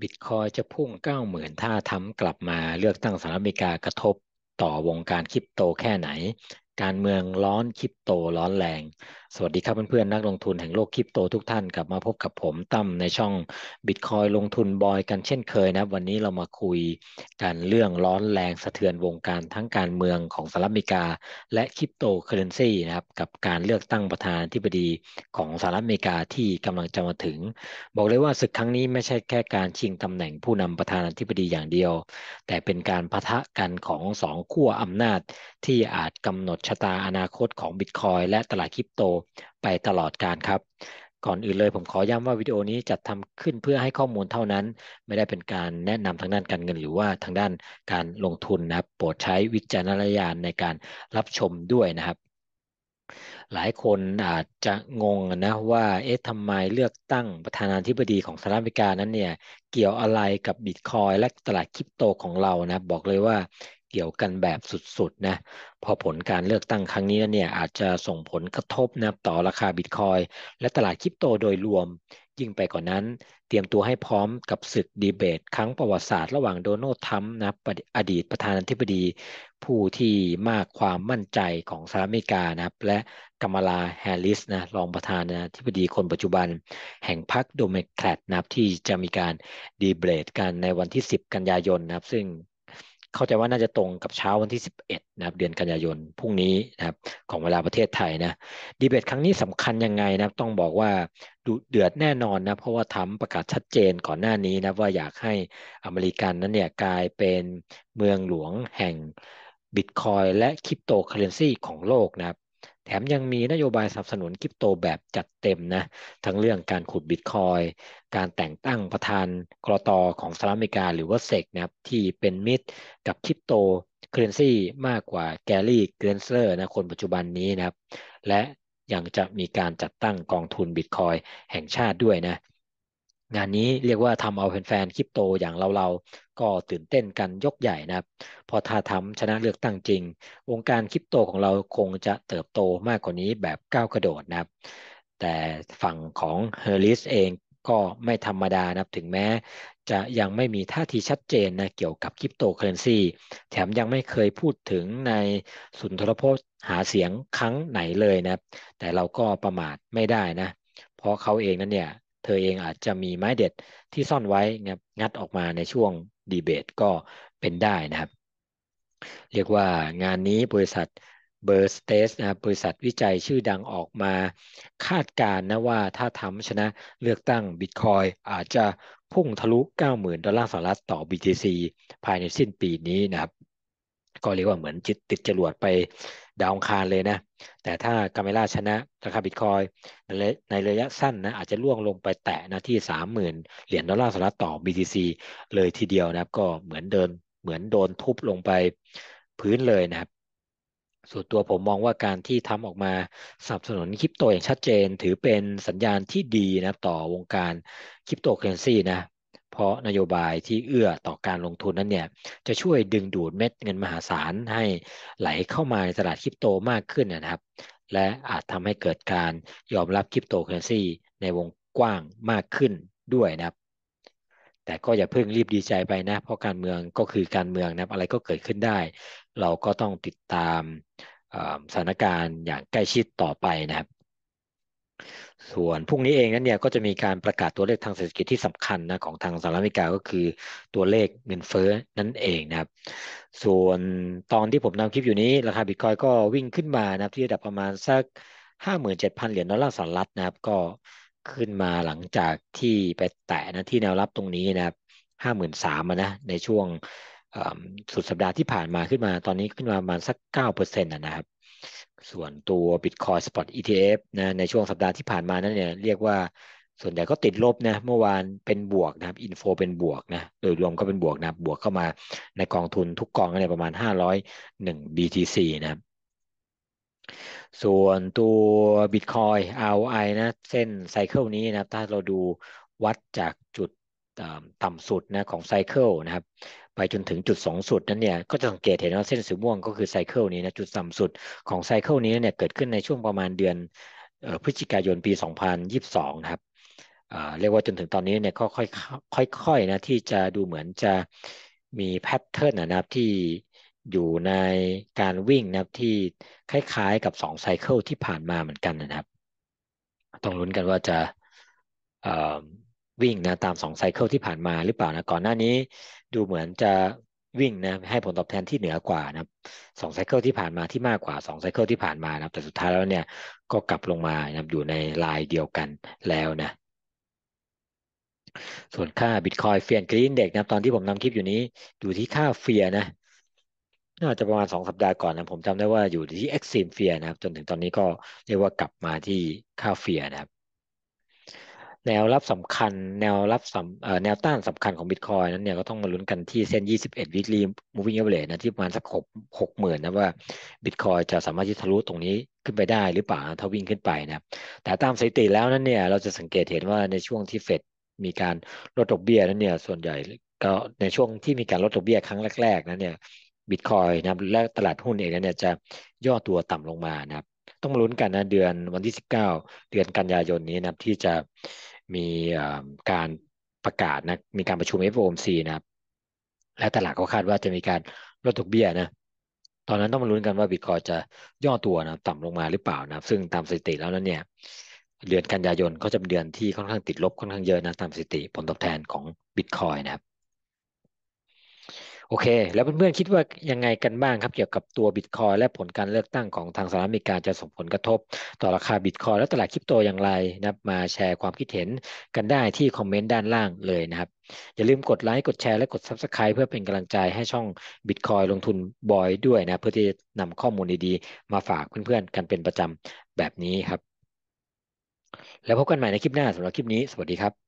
บิตคอยจะพุ่งเก้าหมื่นถ้าทำกลับมาเลือกตั้งสหรัฐอเมริกากระทบ ต่อวงการคริปโตแค่ไหนการเมืองร้อน คริปโตร้อนแรง สวัสดีครับเพื่อนๆนักลงทุนแห่งโลกคริปโตทุกท่านกลับมาพบกับผมตั้มในช่องบิตคอยลงทุนบอยกันเช่นเคยนะวันนี้เรามาคุยกันเรื่องร้อนแรงสะเทือนวงการทั้งการเมืองของสหรัฐอเมริกาและคริปโตเคอเรนซีนะครับกับการเลือกตั้งประธานาธิบดีของสหรัฐอเมริกาที่กำลังจะมาถึง บอกเลยว่าศึกครั้งนี้ไม่ใช่แค่การชิงตำแหน่งผู้นำประธานาธิบดีอย่างเดียว แต่เป็นการปะทะกันของสองขั้วอำนาจที่อาจกำหนดชะตาอนาคตของบิตคอยและตลาดคริปโตไปตลอดการครับก่อนอื่นเลยผมขอย้ำว่าวิดีโอนี้จัดทำขึ้นเพื่อให้ข้อมูลเท่านั้นไม่ได้เป็นการแนะนำทางด้านการเงิน หรือว่าทางด้านการลงทุนนะครับโปรดใช้วิจารณญาณในการรับชมด้วยนะครับ หลายคนอาจจะงงนะว่า เอ๊ะทำไมเลือกตั้งประธานาธิบดีของสหรัฐอเมริกานั้นเนี่ยเกี่ยวอะไรกับบิตคอยและตลาดคริปโตของเรานะ บอกเลยว่าเกี่ยวกันแบบสุดๆนะพอผลการเลือกตั้งครั้งนี้เนี่ยอาจจะส่งผลกระทบนะต่อราคาบิตคอยและตลาดคริปโตโดยรวมยิ่งไปกว่านนั้นเตรียมตัวให้พร้อมกับศึกดีเบต ครั้งประวัติศาสตร์ระหว่างโดนัลด์ทรัมป์นะอดีตประธานาธิบดี ผู้ที่มากความมั่นใจของสหรัฐอเมริกานะับและกัมลาแฮร์ริสนะรองประธานาธิบดีคนปัจจุบันแห่งพรรคโดเมแครตนะับที่จะมีการดีเบตกันในวันที่ 10 กันยายนนะซึ่งเข้าใจว่าน่าจะตรงกับเช้าวันที่ 11 นะครับเดือนกันยายนพรุ่งนี้นะครับของเวลาประเทศไทยนะดีเบตครั้งนี้สำคัญยังไงนะต้องบอกว่าดูเดือดแน่นอนนะเพราะว่าทำประกาศชัดเจนก่อนหน้านี้นะว่าอยากให้อเมริกันนั้นเนี่ยกลายเป็นเมืองหลวงแห่งบิตคอยและคริปโตเคอเรนซีของโลกนะครับแถมยังมีนโยบายสนับสนุนคริปโตแบบจัดเต็มนะ ทั้งเรื่องการขุดบิตคอยการแต่งตั้งประธานกรอตอของสหรัฐอเมริกาหรือว่าเซกนะครับที่เป็นมิตรกับคริปโตเคอเรนซีมากกว่าแกลลี่เกรนเซอร์นะคนปัจจุบันนี้นะครับและยังจะมีการจัดตั้งกองทุนบิตคอยแห่งชาติด้วยนะงานนี้เรียกว่าทำเอาแฟนๆคริปโตอย่างเราๆ ก็ตื่นเต้นกันยกใหญ่นะครับพอถ้าทำชนะเลือกตั้งจริงวงการคริปโตของเราคงจะเติบโตมากกว่านี้แบบก้าวกระโดดนะครับแต่ฝั่งของเฮอริสเองก็ไม่ธรรมดานะครับถึงแม้จะยังไม่มีท่าทีชัดเจนนะเกี่ยวกับคริปโตเคอเรนซีแถมยังไม่เคยพูดถึงในสุนทรพจน์หาเสียงครั้งไหนเลยนะแต่เราก็ประมาทไม่ได้นะเพราะเขาเองนั้นเนี่ยเธอเองอาจจะมีไม้เด็ดที่ซ่อนไว้งัดออกมาในช่วงดีเบตก็เป็นได้นะครับ เรียกว่างานนี้บริษัทเบอร์สเตสนะบริษัทวิจัยชื่อดังออกมา คาดการณ์นะว่าถ้าทำชนะเลือกตั้งบิตคอยอาจจะพุ่งทะลุ90,000ดอลลาร์สหรัฐต่อ BTC ภายในสิ้นปีนี้นะครับ ก็เรียกว่าเหมือนจิตติดจรวดไปดาวคารเลยนะ แต่ถ้าคาเมล่าชนะราคาบิตคอยในในระยะสั้นนะ อาจจะล่วงลงไปแตะนะที่ 30,000 เหรียญดอลลาร์สหรัฐต่อ BTC เลยทีเดียวนะครับ ก็เหมือนเดินเหมือนโดนทุบลงไปพื้นเลยนะครับ ส่วนตัวผมมองว่าการที่ทำออกมาสนับสนุนคริปโตอย่างชัดเจน ถือเป็นสัญญาณที่ดีนะต่อวงการคริปโตเคอเรนซีนะเพราะนโยบายที่เอื้อต่อการลงทุนนั้นเนี่ยจะช่วยดึงดูดเม็ดเงินมหาศาลให้ไหลเข้ามาในตลาดคริปโตมากขึ้นนะครับและอาจทำให้เกิดการยอมรับคริปโตเคอเรนซีในวงกว้างมากขึ้นด้วยนะครับ แต่ก็อย่าเพิ่งรีบดีใจไปนะเพราะการเมืองก็คือการเมืองนะครับอะไรก็เกิดขึ้นได้ เราก็ต้องติดตามสถานการณ์อย่างใกล้ชิดต่อไปนะครับส่วนพรุ่งนี้เองนั้นเนี่ยก็จะมีการประกาศตัวเลขทางเศรษฐกิจที่สำคัญนะของทางสหรัฐอเมริกา ก็คือตัวเลขเงินเฟ้อนั่นเองนะครับ ส่วนตอนที่ผมนำคลิปอยู่นี้ราคาบิตคอยก็วิ่งขึ้นมานะที่ระดับประมาณสัก 57,000 เหรียญดอลลาร์สหรัฐนะครับก็ขึ้นมาหลังจากที่ไปแตะนะที่แนวรับตรงนี้นะครับห้าหมื่นสามนะในช่วงสุดสัปดาห์ที่ผ่านมาขึ้นมา ตอนนี้ขึ้นมาประมาณสักเก้าเปอร์เซ็นต์นะครับส่วนตัว Bitcoin Spot ETF นะในช่วงสัปดาห์ที่ผ่านมานั้นเนี่ยเรียกว่าส่วนใหญ่ก็ติดลบนะเมื่อวานเป็นบวกนะครับอินโฟเป็นบวกนะโดยรวมก็เป็นบวกนะบวกเข้ามาในกองทุนทุกกองไนประมาณ 501 BTC นะส่วนตัว Bitcoin ROI นะเส้นไซเคิลนี้นะถ้าเราดูวัดจากจุดต่ำสุดนะของไซเคิลนะครับ ไปจนถึงจุดสูงสุดนั้นเนี่ยก็จะสังเกตเห็นว่าเส้นสีม่วงก็คือไซเคิลนี้นะจุดต่ำสุดของไซเคิลนี้เนี่ยเกิดขึ้นในช่วงประมาณเดือน พฤศจิกายนปี 2022 นะครับ เรียกว่าจนถึงตอนนี้เนี่ยก็ค่อยค่อยๆนะ ที่จะดูเหมือนจะมีแพทเทิร์นนะครับที่อยู่ในการวิ่งนะครับที่คล้ายๆกับ2ไซเคิลที่ผ่านมาเหมือนกันนะครับ ต้องลุ้นกันว่าจะวิ่งนะตามสองไซเคิลที่ผ่านมาหรือเปล่านะก่อนหน้านี้ดูเหมือนจะวิ่งนะให้ผลตอบแทนที่เหนือกว่านะสองไซเคิลที่ผ่านมาที่มากกว่าสองไซเคิลที่ผ่านมานะแต่สุดท้ายแล้วเนี่ยก็กลับลงมานะอยู่ในลายเดียวกันแล้วนะ ส่วนค่าบิตคอยเฟียนกรีนเด็กนะตอนที่ผมนำคลิปอยู่นี้ อยู่ที่ค่าเฟียนะน่าจะประมาณสองสัปดาห์ก่อนนะผมจำได้ว่าอยู่ที่เอ็กซิมเฟียนะจนถึงตอนนี้ก็เรียกว่ากลับมาที่ค่าเฟียนะครับแนวรับสำคัญแนวรับสำแนวต้านสำคัญของบิตคอยนั้นเนี่ยก็ต้องมาลุ้นกันที่เส้น 21 weekly moving average นะที่ประมาณสักหกหกหมื่นนะว่าบิตคอยจะสามารถที่ทะลุตรงนี้ขึ้นไปได้หรือเปล่าถ้าวิ่งขึ้นไปนะแต่ตามสถิติแล้วนั้นเนี่ย เราจะสังเกตเห็นว่าในช่วงที่เฟดมีการลดดอกเบี้ยนั้นเนี่ยส่วนใหญ่ก็ในช่วงที่มีการลดดอกเบี้ยครั้งแรก ๆ นั้นเนี่ยบิตคอยนะและตลาดหุ้นเองนั้นเนี่ยจะย่อตัวต่ำลงมานะครับ ต้องมาลุ้นกันนะเดือนวันที่19เดือนกันยายนนี้นะที่จะมีการประกาศนะมีการประชุม FOMC นะและตลาดก็คาดว่าจะมีการลดดอกเบี้ยนะ ตอนนั้นต้องมาลุ้นกันว่าบิตคอยจะย่อตัวนะต่ำลงมาหรือเปล่านะซึ่งตามสถิติแล้วนั้นเนี่ย เดือนกันยายนก็จะเป็นเดือนที่ค่อนข้างติดลบค่อนข้างเยอะนะตามสถิติ ผลตอบแทนของบิตคอยนะครับโอเค แล้วเพื่อนๆคิดว่ายังไงกันบ้างครับ เกี่ยวกับตัวบิตคอยและผลการเลือกตั้งของทางสหรัฐอเมริกาจะส่งผลกระทบ ต่อราคาบิตคอยและตลาดคริปโตอย่างไรนะครับมาแชร์ความคิดเห็นกันได้ที่คอมเมนต์ด้านล่างเลยนะครับ อย่าลืมกดไลค์กดแชร์และกด Subscribe เพื่อเป็นกำลังใจให้ช่องบิตคอยลงทุนบอยด้วยนะ เพื่อที่จะนำข้อมูลดีๆมาฝากเพื่อนๆกันเป็นประจำแบบนี้ครับ แล้วพบกันใหม่ในคลิปหน้าสำหรับคลิปนี้สวัสดีครับ